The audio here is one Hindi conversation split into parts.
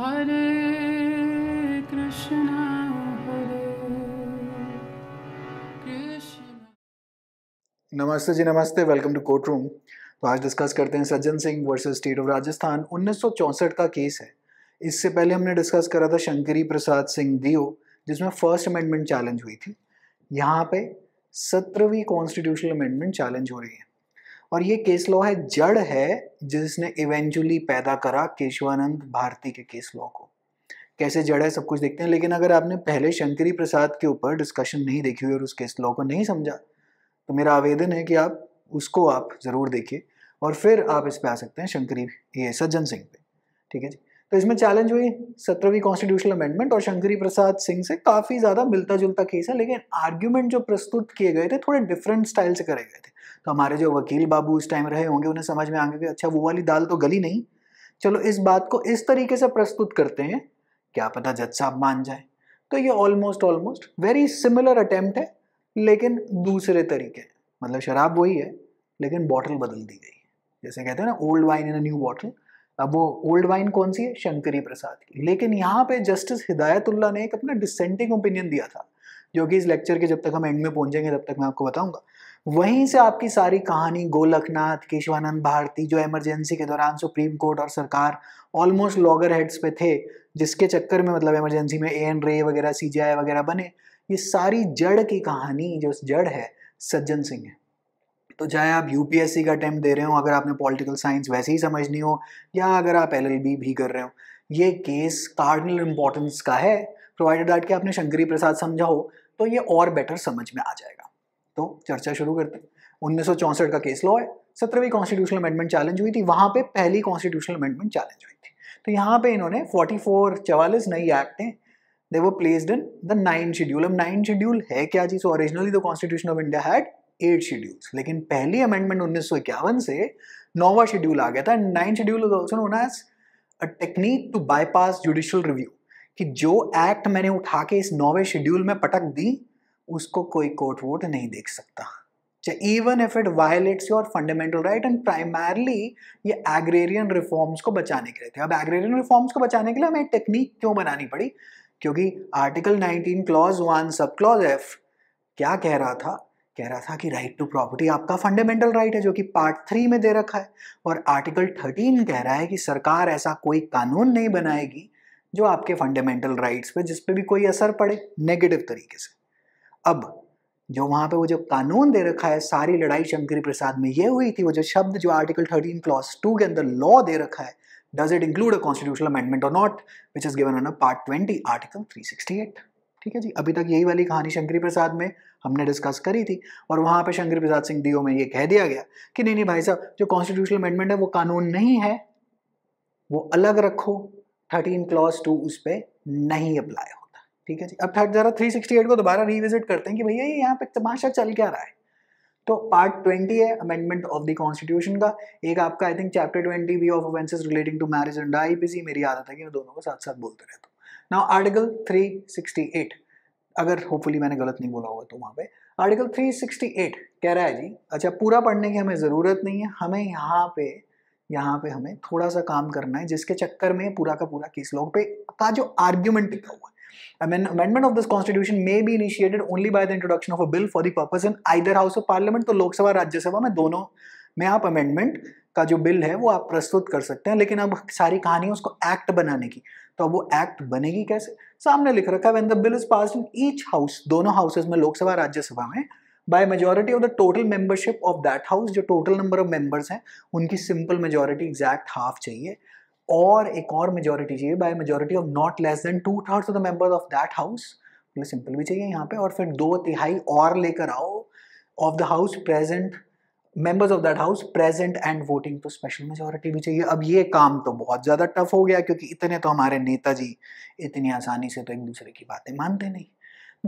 नमस्ते जी नमस्ते वेलकम टू कोर्ट रूम तो आज डिस्कस करते हैं Sajjan Singh versus state of Rajasthan 1964 का केस है इससे पहले हमने डिस्कस करा था शंकरी प्रसाद सिंह दियो जिसमें फर्स्ट अमेंडमेंट चैलेंज हुई थी यहाँ पे सत्रहवीं कॉन्स्टिट्यूशनल अमेंडमेंट चैलेंज हो रही है और ये केस लॉ है जड़ है जिसने इवेंचुअली पैदा करा केशवानंद भारती के केस लॉ को कैसे जड़ है सब कुछ देखते हैं लेकिन अगर आपने पहले शंकरी प्रसाद के ऊपर डिस्कशन नहीं देखी हुई और उस केस लॉ को नहीं समझा तो मेरा आवेदन है कि आप उसको आप ज़रूर देखिए और फिर आप इस पर आ सकते हैं शंकरी ये सज्जन सिंह पे ठीक है जी तो इसमें चैलेंज हुई सत्रहवीं कॉन्स्टिट्यूशनल अमेंडमेंट और शंकरी प्रसाद सिंह से काफ़ी ज़्यादा मिलता जुलता केस है लेकिन आर्ग्यूमेंट जो प्रस्तुत किए गए थे थोड़े डिफरेंट स्टाइल से करे गए थे तो हमारे जो वकील बाबू उस टाइम रहे होंगे उन्हें समझ में आ गया कि अच्छा वो वाली दाल तो गली नहीं चलो इस बात को इस तरीके से प्रस्तुत करते हैं क्या पता जज साहब मान जाए तो ये almost almost very similar attempt है लेकिन दूसरे तरीके मतलब शराब वही है लेकिन बॉटल बदल दी गई जैसे कहते हैं ना old wine in a new bottle अब वो ओल्ड वाइन कौन सी है शंकरी प्रसाद की लेकिन यहाँ पे जस्टिस हिदायतुल्ला ने एक अपना डिसेंटिंग ओपिनियन दिया था जो कि इस लेक्चर के जब तक हम एंड में पहुंचेंगे तब तक मैं आपको बताऊंगा वहीं से आपकी सारी कहानी गोलकनाथ केशवानंद भारती जो इमरजेंसी के दौरान सुप्रीम कोर्ट और सरकार ऑलमोस्ट लॉगर हेड्स पे थे जिसके चक्कर में मतलब इमरजेंसी में ए एन रे वगैरह सी वगैरह बने ये सारी जड़ की कहानी जो जड़ है सज्जन सिंह है तो चाहे आप यूपीएससी का अटैम्प्ट दे रहे हो अगर आपने पॉलिटिकल साइंस वैसे ही समझनी हो या अगर आप एल भी कर रहे हो ये केस कार्डिनल इम्पोर्टेंस का है प्रोवाइडेड दैट कि आपने शंकरी प्रसाद समझा हो तो ये और बेटर समझ में आ जाएगा तो चर्चा शुरू करते हैं उन्नीस का केस लॉ है सत्रहवीं कॉन्स्टिट्यूशनल अमेंडमेंट चैलेंज हुई थी वहाँ पे पहली कॉन्स्टिट्यूशनल अमेंडमेंट चैलेंज हुई थी तो यहाँ पे इन्होंने 44 फोर चवालीस नई एक्ट हैं दे वो placed in the nine schedule अब नाइन शेड्यूल है क्या जी so originally the constitution of India had eight schedules लेकिन पहली अमेंडमेंट उन्नीस से नोवा शेड्यूल आ गया था and nine schedule is also known as a technique to bypass judicial review कि जो एक्ट मैंने उठा के इस नोवे शेड्यूल में पटक दी उसको कोई कोर्ट वोट नहीं देख सकता चाहे even if it violates your fundamental right and primarily ये एग्रेरियन रिफॉर्म्स को बचाने के लिए थे अब एग्रेरियन रिफॉर्म्स को बचाने के लिए हमें टेक्निक क्यों बनानी पड़ी क्योंकि article 19 clause one sub clause F क्या कह रहा था कह रहा था कि राइट टू प्रॉपर्टी आपका फंडामेंटल राइट है जो कि पार्ट थ्री में दे रखा है और आर्टिकल थर्टीन कह रहा है कि सरकार ऐसा कोई कानून नहीं बनाएगी जो आपके फंडामेंटल राइट्स पे जिस पे भी कोई असर पड़े नेगेटिव तरीके से अब जो वहाँ पे वो जो कानून दे रखा है सारी लड़ाई शंकरी प्रसाद में ये हुई थी वो जो शब्द जो आर्टिकल थर्टीन क्लॉज टू के अंदर लॉ दे रखा है does it include a constitutional amendment और not which is given on a part twenty article three sixty eight ठीक है जी अभी तक यही वाली कहानी शंकरी प्रसाद में हमने डिस्कस करी थी और वहाँ पे शंकरी प्रसाद सिंह डीओ में ये कह दिया गया कि नहीं नहीं भाई साहब जो कॉन्स्टिट्यूशनल अमेंडमेंट है वो कानून नहीं है वो अलग रखो थर्टीन क्लॉज टू उस पर नहीं अप्लाई ठीक है जी अब थर्ड जरा 368 को दोबारा रिविजिट करते हैं कि भैया ये यहाँ पे तमाशा चल क्या रहा है तो पार्ट 20 है अमेंडमेंट ऑफ द कॉन्स्टिट्यूशन का एक आपका I think chapter 20 V of offences relating to marriage and IPC मेरी आदत है कि मैं दोनों को साथ साथ बोलते रहता हूँ नाउ आर्टिकल 368 अगर होपफुली मैंने गलत नहीं बोला होगा तो वहाँ पे आर्टिकल 368 कह रहा है जी अच्छा पूरा पढ़ने की हमें ज़रूरत नहीं है हमें यहाँ पे यहाँ पे हमें थोड़ा सा काम करना है जिसके चक्कर में पूरा का पूरा केस लॉग पे का जो आर्ग्यूमेंट टिका हुआ है amendment of this constitution may be initiated only by the introduction of a bill for the purpose in either house of parliament तो लोकसभा राज्यसभा में दोनों में आप अमेंडमेंट का जो बिल है वो आप प्रस्तुत कर सकते हैं लेकिन अब सारी कहानी उसको एक्ट बनाने की तो वो एक्ट बनेगी कैसे सामने लिख रखा है bill is pass in each house दोनों हाउसेज में लोकसभा राज्यसभा में by majority of the total membership of that house जो टोटल नंबर ऑफ मेंबर्स हैं उनकी सिंपल मेजोरिटी एग्जैक्ट हाफ चाहिए और एक और मेजोरिटी चाहिए by majority of not less than two thirds of the members of that house मतलब सिंपल भी चाहिए यहाँ पे और फिर दो तिहाई और लेकर आओ of the house present members of that house present and voting तो स्पेशल मेजोरिटी भी चाहिए अब ये काम तो बहुत ज़्यादा टफ हो गया क्योंकि इतने तो हमारे नेताजी इतनी आसानी से तो एक दूसरे की बातें मानते नहीं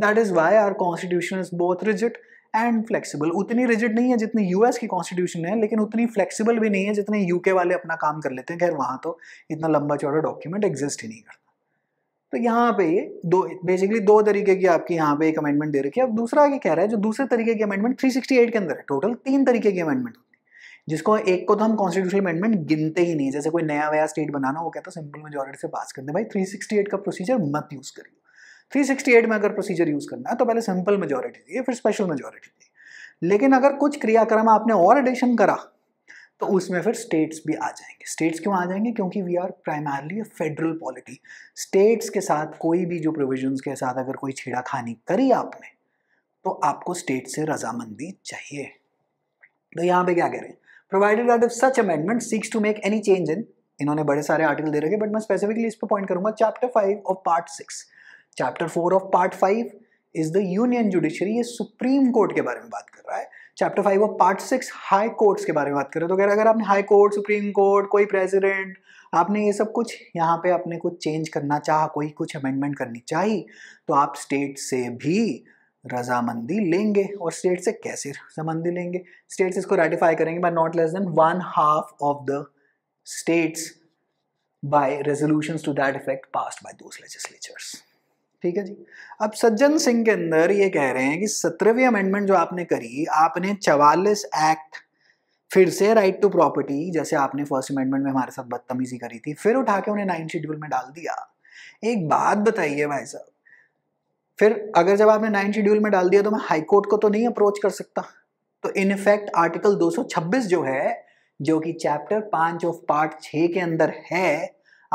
that is why our constitution is both rigid and flexible उतनी रिजिड नहीं है जितनी यूएस की कॉन्स्टिट्यूशन है लेकिन उतनी फ्लेक्सिबल भी नहीं है जितने यूके वाले अपना काम कर लेते हैं खैर वहाँ तो इतना लंबा चौड़ा डॉक्यूमेंट एग्जिस्ट ही नहीं करता तो यहाँ पे ये दो बेसिकली दो तरीके की आपकी यहाँ पे एक अमेंडमेंट दे रखी है अब दूसरा ये कह रहा है जो दूसरे तरीके की अमेंडमेंट एट के अंदर है टोटल तीन तरीके की अमेंडमेंट होती है जिसको एक को तो हम कॉन्स्टिट्यूशन अमेंडमेंट गिनते ही नहीं जैसे कोई नया वया स्टेट बनाना वो कहता है सिंपल मेजोरिटी से पास करते भाई एट का प्रोसीजर मत यूज़ करिए 368 में अगर प्रोसीजर यूज़ करना है तो पहले सिंपल मेजोरिटी दी फिर स्पेशल मेजोरिटी दी लेकिन अगर कुछ क्रियाक्रम आपने और एडिशन करा तो उसमें फिर स्टेट्स भी आ जाएंगे स्टेट्स क्यों आ जाएंगे क्योंकि we are primarily federal polity states के साथ कोई भी जो प्रोविजन के साथ अगर कोई छेड़ाखानी करी आपने तो आपको स्टेट से रजामंदी चाहिए तो यहाँ पे क्या कह रहे हैं provided that if such amendment seeks to make any change in इन्होंने बड़े सारे आर्टिकल दे रखे बट मैं स्पेसिफिकली इस पर पॉइंट करूंगा chapter five of part six chapter four of part five is the union judiciary ये सुप्रीम कोर्ट के बारे में बात कर रहा है chapter five of part six high courts के बारे में बात कर रहे हो तो अगर अगर आपने हाई कोर्ट सुप्रीम कोर्ट कोई प्रेसिडेंट आपने ये सब कुछ यहाँ पे अपने कुछ चेंज करना चाह कोई कुछ अमेंडमेंट करनी चाहिए तो आप स्टेट से भी रजामंदी लेंगे और स्टेट से कैसे रजामंदी लेंगे स्टेट्स इसको रेटिफाई करेंगे by not less than one half of the states by resolution to that effect pass by those ठीक है जी अब सज्जन सिंह के अंदर ये कह रहे हैं कि सत्रहवीं अमेंडमेंट जो आपने करी आपने चवालीस एक्ट फिर से राइट टू प्रॉपर्टी जैसे आपने फर्स्ट अमेंडमेंट में हमारे साथ बदतमीजी करी थी फिर उठा के उन्हें नाइन शेड्यूल में डाल दिया एक बात बताइए भाई साहब फिर अगर जब आपने नाइन शेड्यूल में डाल दिया तो मैं हाईकोर्ट को तो नहीं अप्रोच कर सकता तो इनफैक्ट आर्टिकल 226 जो है जो कि चैप्टर पांच ऑफ पार्ट छ के अंदर है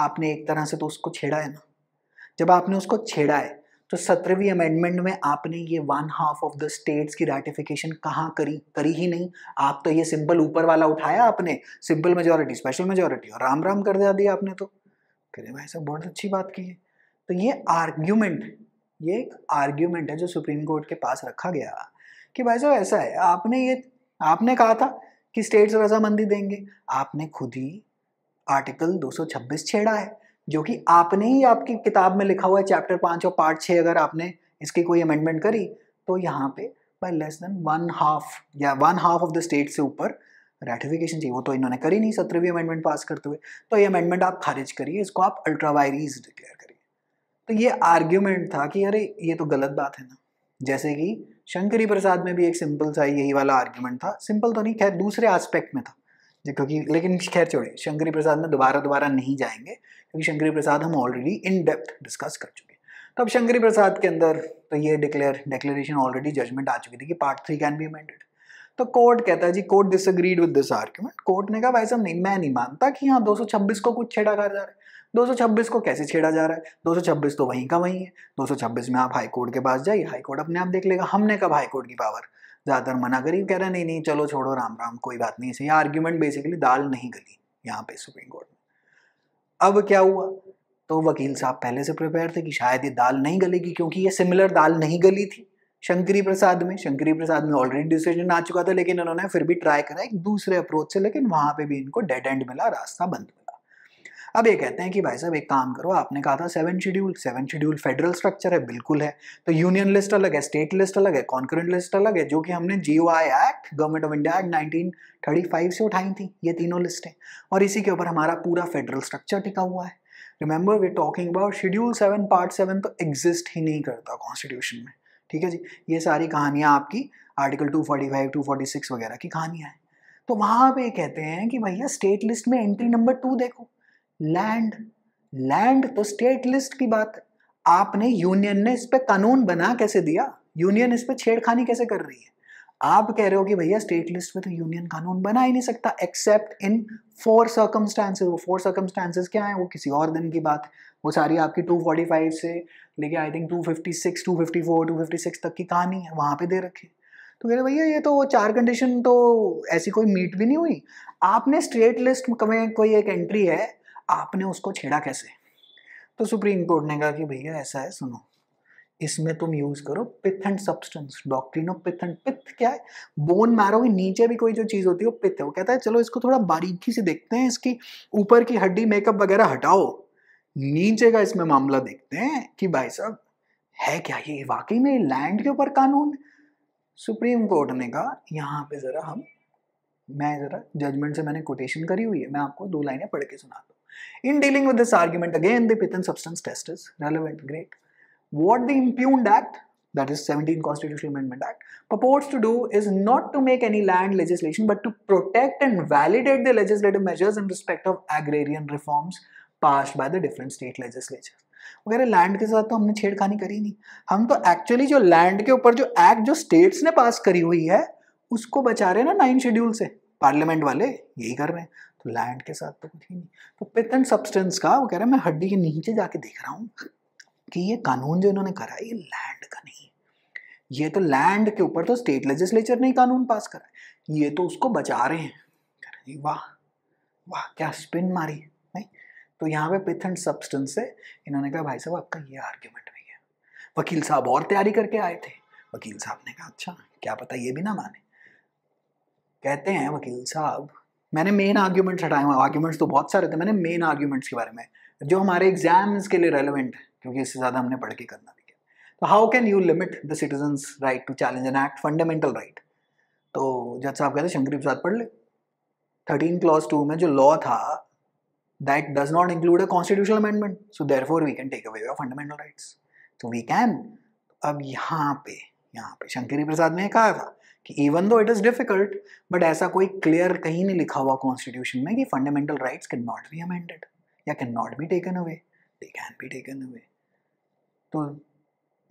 आपने एक तरह से तो उसको छेड़ा है ना जब आपने उसको छेड़ा है तो सत्रहवीं अमेंडमेंट में आपने ये one half of the states की रेटिफिकेशन कहाँ करी करी ही नहीं आप तो ये सिंपल ऊपर वाला उठाया आपने सिंपल मेजोरिटी स्पेशल मेजोरिटी और राम राम कर दिया आपने तो कह भाई साहब बहुत अच्छी बात की है तो ये आर्ग्यूमेंट ये एक आर्ग्यूमेंट है जो सुप्रीम कोर्ट के पास रखा गया कि भाई साहब ऐसा है आपने ये आपने कहा था कि स्टेट्स रजामंदी देंगे आपने खुद ही आर्टिकल 226 छेड़ा है जो कि आपने ही आपकी किताब में लिखा हुआ है चैप्टर पाँच और पार्ट छः अगर आपने इसकी कोई अमेंडमेंट करी तो यहाँ पे by less than one half या one half of the state से ऊपर रेटिफिकेशन चाहिए वो तो इन्होंने करी नहीं सत्रहवीं अमेंडमेंट पास करते हुए तो ये अमेंडमेंट आप खारिज करिए इसको आप अल्ट्रावायरीज डिक्लेयर करिए तो ये आर्ग्यूमेंट था कि अरे ये तो गलत बात है ना जैसे कि शंकरी प्रसाद में भी एक सिंपल सा यही वाला आर्ग्यूमेंट था सिंपल तो नहीं खैर दूसरे आस्पेक्ट में था क्योंकि लेकिन खैर छोड़े शंकरी प्रसाद में दोबारा दोबारा नहीं जाएंगे क्योंकि शंकरी प्रसाद हम ऑलरेडी इन डेप्थ डिस्कस कर चुके हैं तो अब शंकरी प्रसाद के अंदर तो ये डिक्लेयर डिक्लेरेशन ऑलरेडी जजमेंट आ चुकी थी कि part three can be amended तो कोर्ट कहता है जी court disagreed with this argument court ने कहा भाई साहब नहीं मैं नहीं मानता कि हाँ 226 को कुछ छेड़ा कर जा रहा है 226 को कैसे छेड़ा जा रहा है 226 तो वहीं का वहीं है 226 में आप हाई कोर्ट के पास जाइए हाई कोर्ट अपने आप देख लेगा हमने कब हाई कोर्ट की पावर ज़्यादातर मना करी कह रहा नहीं नहीं चलो छोड़ो राम राम कोई बात नहीं सही आर्ग्यूमेंट बेसिकली दाल नहीं गली यहाँ पे सुप्रीम कोर्ट में अब क्या हुआ तो वकील साहब पहले से प्रिपेयर थे कि शायद ये दाल नहीं गलेगी क्योंकि ये सिमिलर दाल नहीं गली थी शंकरी प्रसाद में शंकरी प्रसाद में ऑलरेडी डिसीजन आ चुका था लेकिन उन्होंने फिर भी ट्राई करा एक दूसरे अप्रोच से लेकिन वहाँ पे भी इनको डेड एंड मिला रास्ता बंद मिला अब ये कहते हैं कि भाई साहब एक काम करो आपने कहा था seven schedule seven schedule federal structure है बिल्कुल है तो यूनियन लिस्ट अलग है स्टेट लिस्ट अलग है कॉन्करेंट लिस्ट अलग है जो कि हमने जी act government of India act nineteen thirty five से उठाई थी ये तीनों लिस्ट है और इसी के ऊपर हमारा पूरा फेडरल स्ट्रक्चर टिका हुआ है remember we talking about schedule seven part seven तो एग्जिस्ट ही नहीं करता कॉन्स्टिट्यूशन में ठीक है जी ये सारी कहानियाँ आपकी आर्टिकल 245, 246 वगैरह की कहानियाँ हैं तो वहाँ पे कहते हैं कि भैया स्टेट लिस्ट में एंट्री नंबर टू देखो लैंड लैंड तो स्टेट लिस्ट की बात आपने यूनियन ने इस पर कानून बना कैसे दिया यूनियन इस पर छेड़खानी कैसे कर रही है आप कह रहे हो कि भैया स्टेट लिस्ट में तो यूनियन कानून बना ही नहीं सकता एक्सेप्ट इन फोर सर्कमस्टांसेस वो फोर सर्कमस्टांसेस क्या है वो किसी और दिन की बात है वो सारी आपकी 245 से लेके आई थिंक 256, 254, 256 तक की कहानी है वहां पे दे रखी तो कह रहे भैया ये तो चार कंडीशन तो ऐसी कोई मीट भी नहीं हुई आपने स्टेट लिस्ट में कोई एक एंट्री है आपने उसको छेड़ा कैसे तो सुप्रीम कोर्ट ने कहा कि भैया ऐसा है सुनो इसमें तुम यूज करो pith and substance doctrine of pith and pith क्या है बोन मैरो के नीचे भी कोई जो चीज होती है वो पिथ है वो कहता है चलो इसको थोड़ा बारीकी से देखते हैं इसकी ऊपर की हड्डी मेकअप वगैरह हटाओ नीचे का इसमें मामला देखते हैं कि भाई साहब है क्या ये वाकई में लैंड के ऊपर कानून सुप्रीम कोर्ट ने कहा यहाँ पे जरा हम मैं जरा जजमेंट से मैंने कोटेशन करी हुई है मैं आपको दो लाइनें पढ़ के सुनाता हूँ In dealing with this argument again, the pith and substance test is relevant, great. What the Impugned Act, that is 17 Constitutional Amendment Act, purports to do is not to make any land legislation, but to protect and validate the legislative measures in respect of agrarian reforms passed by the different state legislatures. वगैरह लैंड के साथ तो हमने छेड़खानी करी नहीं हम तो एक्चुअली जो लैंड के ऊपर जो एक्ट जो स्टेट्स ने पास करी हुई है उसको बचा रहे हैं ना नाइन शेड्यूल से पार्लियामेंट वाले यही कर रहे हैं तो लैंड के साथ तो कुछ ही नहीं तो पिथ एंड सब्सटेंस का वो कह रहे हैं मैं हड्डी के नीचे जाके देख रहा हूँ कि ये कानून जो इन्होंने करा है ये लैंड का नहीं है ये तो लैंड के ऊपर तो स्टेट लेजिस्लेचर ने कानून पास करा है ये तो उसको बचा रहे हैं वाह वाह क्या स्पिन मारी नहीं तो यहाँ पे पिथ एंड सब्सटेंस से इन्होंने कहा भाई साहब आपका ये आर्ग्यूमेंट नहीं है वकील साहब और तैयारी करके आए थे वकील साहब ने कहा अच्छा क्या पता ये भी ना माने कहते हैं वकील साहब मैंने मेन आर्ग्यूमेंट्स हटाए हुए आर्ग्यूमेंट्स तो बहुत सारे थे मैंने मेन आर्ग्यूमेंट्स के बारे में जो हमारे एग्जाम्स के लिए रेलिवेंट है क्योंकि इससे ज़्यादा हमने पढ़ के करना भी किया तो how can you limit the citizens right to challenge an act fundamental right तो जज साहब कहते शंकरी प्रसाद पढ़ ले थर्टीन क्लॉज टू में जो लॉ था that does not include a constitutional amendment so therefore we can take away your fundamental rights तो वी कैन अब यहाँ पे यहाँ पे शंकरी प्रसाद ने कहा था कि even though it is difficult but ऐसा कोई क्लियर कहीं नहीं लिखा हुआ कॉन्स्टिट्यूशन में कि fundamental rights can not be amended या can not be taken away they can be taken away तो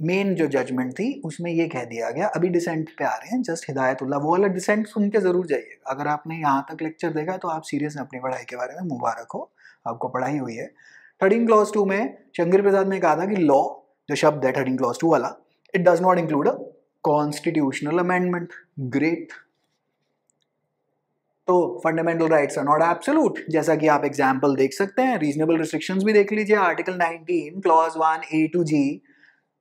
मेन जो जजमेंट थी उसमें ये कह दिया गया अभी डिसेंट पे आ रहे हैं जस्ट हिदायतुल्ला वो वाला डिसेंट सुन के ज़रूर जाइएगा अगर आपने यहाँ तक लेक्चर देखा तो आप सीरियस अपनी पढ़ाई के बारे में मुबारक हो आपको पढ़ाई हुई है थर्टीन क्लॉज टू में शंकर प्रसाद ने कहा था कि लॉ जो शब्द है थर्टीन क्लॉज टू वाला it does not include a constitutional amendment. Great. तो fundamental rights are not absolute जैसा कि आप एग्जांपल देख सकते हैं रीजनेबल रिस्ट्रिक्शंस भी देख लीजिए article 19 clause 1 A to G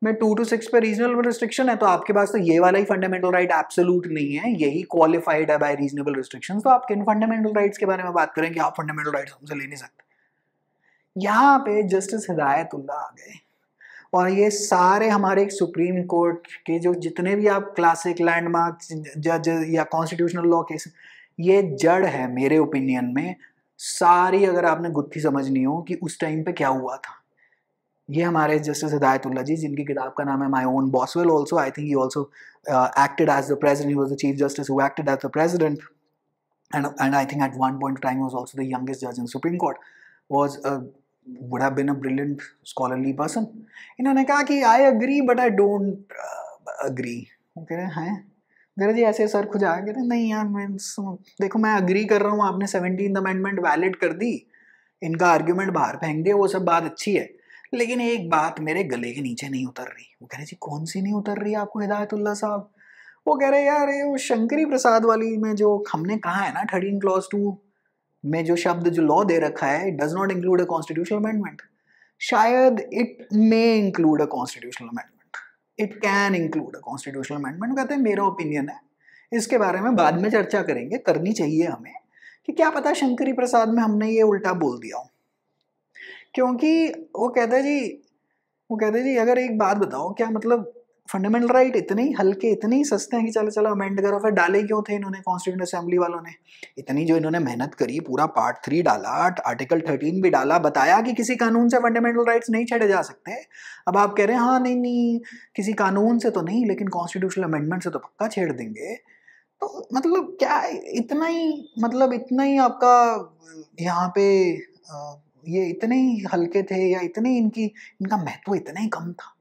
में टू टू सिक्स पे रीजनेबल रिस्ट्रिक्शन है तो आपके पास तो ये वाला ही फंडामेंटल राइट एब्सोल्यूट नहीं है यही क्वालिफाइड है बाय रीजनेबल रिस्ट्रिक्शन तो आप किन फंडामेंटल राइट्स के बारे में बात करेंगे आप फंडामेंटल राइट्स हमसे ले नहीं सकते यहाँ पे जस्टिस हिदायतुल्ला आ गए और ये सारे हमारे सुप्रीम कोर्ट के जो जितने भी आप क्लासिक लैंडमार्क जज या कॉन्स्टिट्यूशनल लॉ केस ये जड़ है मेरे ओपिनियन में सारी अगर आपने गुत्थी समझनी हो कि उस टाइम पे क्या हुआ था ये हमारे जस्टिस हिदायतुल्ला जी जिनकी किताब का नाम है my own Boswell also I think he also acted as the president was the chief justice who acted as the president and and I think at one point time was also the youngest जज in Supreme Court was would have been a brilliant scholarly person. इन्होंने कहा कि I agree but I don't agree वो कह रहे हैं रहे जी ऐसे सर खुजा कह रहे नहीं यार मैं देखो मैं अग्री कर रहा हूँ आपने सेवनटीन अमेंडमेंट वैलिड कर दी इनका आर्ग्यूमेंट बाहर फेंक दिया वो सब बात अच्छी है लेकिन एक बात मेरे गले के नीचे नहीं उतर रही वो कह रहे जी कौन सी नहीं उतर रही आपको हिदायतुल्ला साहब वो कह रहे यार ये वो शंकरी प्रसाद वाली में जो हमने कहा है ना थर्टीन क्लॉज टू में जो शब्द जो लॉ दे रखा है it does not include a constitutional amendment शायद it may include a constitutional amendment it can include a constitutional amendment कहते हैं मेरा ओपिनियन है इसके बारे में बाद में चर्चा करेंगे करनी चाहिए हमें कि क्या पता शंकरी प्रसाद में हमने ये उल्टा बोल दिया हो क्योंकि वो कहते जी वो कहते जी अगर एक बात बताओ क्या मतलब फंडामेंटल राइट इतने ही हल्के इतने ही सस्ते हैं कि चलो चलो अमेंड करो फिर डाले क्यों थे इन्होंने कॉन्स्टिट्यूंट असेंबली वालों ने इतनी जो इन्होंने मेहनत करी पूरा पार्ट थ्री डाला आर्टिकल थर्टीन भी डाला बताया कि किसी कानून से फंडामेंटल राइट्स नहीं छेड़े जा सकते अब आप कह रहे हैं हाँ नहीं नहीं किसी कानून से तो नहीं लेकिन कॉन्स्टिट्यूशनल अमेंडमेंट से तो पक्का छेड़ देंगे तो मतलब क्या इतना ही मतलब इतना ही आपका यहाँ पे ये इतने ही हल्के थे या इतने इनकी इनका महत्व इतना ही कम था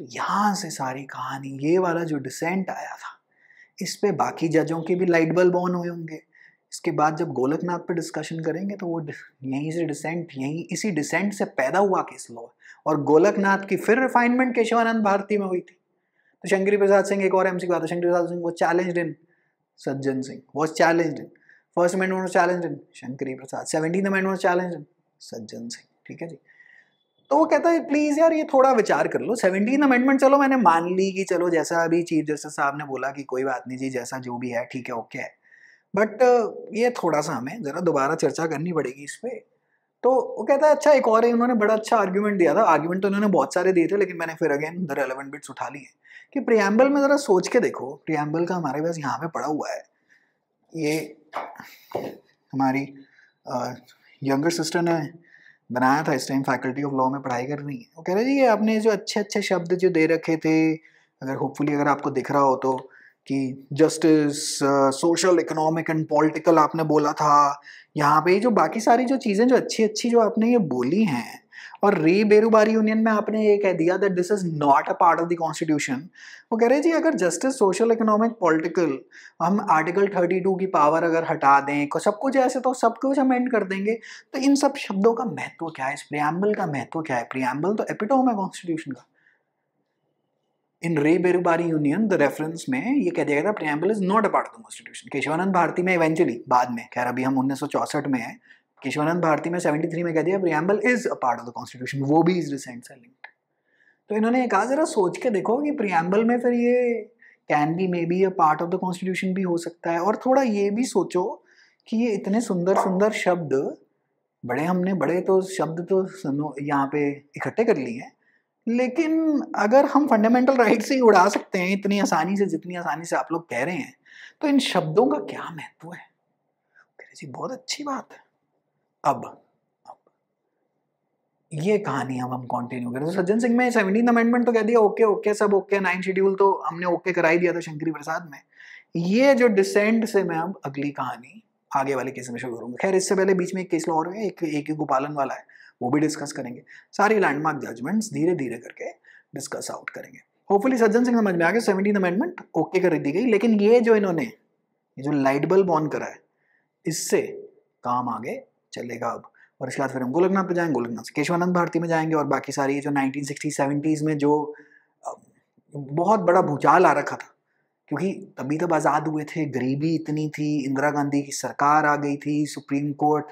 तो यहाँ से सारी कहानी ये वाला जो डिसेंट आया था इस पे बाकी जजों के भी लाइट बल्ब ऑन हुए होंगे इसके बाद जब गोलकनाथ पर डिस्कशन करेंगे तो वो यहीं से डिसेंट यहीं इसी डिसेंट से पैदा हुआ केस लॉ और गोलकनाथ की फिर रिफाइनमेंट केशवानंद भारती में हुई थी तो शंकरी प्रसाद सिंह एक और एम सी बात शंकरी प्रसाद सिंह वो challenge in Sajjan Singh was challenge in first amendment challenge in Shankari Prasad seventeen amendment challenge in Sajjan Singh ठीक है जी तो वो कहता है प्लीज़ यार ये थोड़ा विचार कर लो सेवनटीन अमेंडमेंट चलो मैंने मान ली कि चलो जैसा अभी चीफ जस्टिस साहब ने बोला कि कोई बात नहीं जी जैसा जो भी है ठीक है ओके है बट ये थोड़ा सा हमें ज़रा दोबारा चर्चा करनी पड़ेगी इस पर तो वो कहता है अच्छा एक और है उन्होंने बड़ा अच्छा आर्ग्यूमेंट दिया था आर्ग्यूमेंट तो उन्होंने बहुत सारे दिए थे लेकिन मैंने फिर अगेन द रेलिवेंट बिट्स उठा लिए कि प्रियम्बल में ज़रा सोच के देखो प्रियम्बल का हमारे पास यहाँ पे पड़ा हुआ है ये हमारी यंगर सिस्टर ने बनाया था इस टाइम फैकल्टी ऑफ लॉ में पढ़ाई कर रही है वो कह रहे जी आपने जो अच्छे अच्छे शब्द जो दे रखे थे अगर होपफुली अगर आपको दिख रहा हो तो कि justice social economic and political आपने बोला था यहाँ पे जो बाकी सारी जो चीज़ें जो अच्छी अच्छी जो आपने ये बोली हैं और रे बेरूबारी यूनियन में आपने ये कह दिया that this is not a part of the constitution वो कह रहे हैं जी अगर जस्टिस सोशल इकोनॉमिक पॉलिटिकल हम आर्टिकल 32 की पावर अगर हटा दें को सब कुछ ऐसे तो सब कुछ हम एंड कर देंगे तो इन सब शब्दों का महत्व क्या है इस प्रियम्बल का महत्व क्या है प्रियम्बल तो एपिटोम है कॉन्स्टिट्यूशन का इन रे बेरूबारी यूनियन द रेफरेंस में ये कह दिया गया था preamble is not a part of the constitution Kesavananda Bharati में इवेंचुअली बाद में खैर अभी हम उन्नीस में हैं केशवानंद भारती में 73 में कह दिया preamble is a part of the constitution वो भी इज रिसेंट से लिंक्ड तो इन्होंने कहा ज़रा सोच के देखो कि प्रियम्बल में फिर ये can be may be a part of the constitution भी हो सकता है और थोड़ा ये भी सोचो कि ये इतने सुंदर सुंदर शब्द बड़े हमने बड़े तो शब्द तो सुनो यहाँ पे इकट्ठे कर लिए हैं लेकिन अगर हम फंडामेंटल राइट से ही उड़ा सकते हैं इतनी आसानी से जितनी आसानी से आप लोग कह रहे हैं तो इन शब्दों का क्या महत्व है जी बहुत अच्छी बात है अब ये कहानी अब हम कंटिन्यू करें तो सज्जन सिंह में सेवनटीन अमेंडमेंट तो कह दिया ओके ओके सब ओके नाइन शेड्यूल तो हमने ओके करा ही दिया था शंकरी प्रसाद में ये जो डिसेंट से मैं अब अगली कहानी आगे वाले केस में शुरू करूंगा खैर इससे पहले बीच में एक केस और है एक एक गोपालन वाला है वो भी डिस्कस करेंगे सारी लैंडमार्क जजमेंट्स धीरे धीरे करके डिस्कस आउट करेंगे होपफुली सज्जन सिंह समझ में आ गया सेवनटीन अमेंडमेंट ओके कर दी गई लेकिन ये जो इन्होंने ये जो लाइट बल्ब ऑन करा है इससे काम आगे चलेगा अब और इसके बाद फिर हम गोलकनाथ पे जाएंगे गोलकनाथ से केशवानंद भारती में जाएंगे और बाकी सारी जो नाइनटीन सिक्सटी सेवेंटीज़ में जो बहुत बड़ा भूचाल आ रखा था क्योंकि तभी तब आज़ाद हुए थे गरीबी इतनी थी इंदिरा गांधी की सरकार आ गई थी सुप्रीम कोर्ट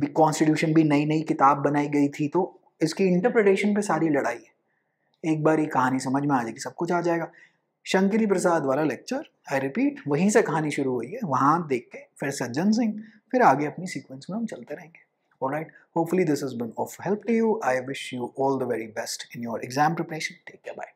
भी कॉन्स्टिट्यूशन भी नई नई किताब बनाई गई थी तो इसकी इंटरप्रिटेशन पे सारी लड़ाई है एक बार ये कहानी समझ में आ जाएगी सब कुछ आ जाएगा शंकरी प्रसाद वाला लेक्चर आई रिपीट वहीं से कहानी शुरू हुई है वहाँ देख के फिर सज्जन सिंह फिर आगे अपनी सीक्वेंस में हम चलते रहेंगे all right hopefully this is been of help to you I wish you all the very best in your exam preparation take care bye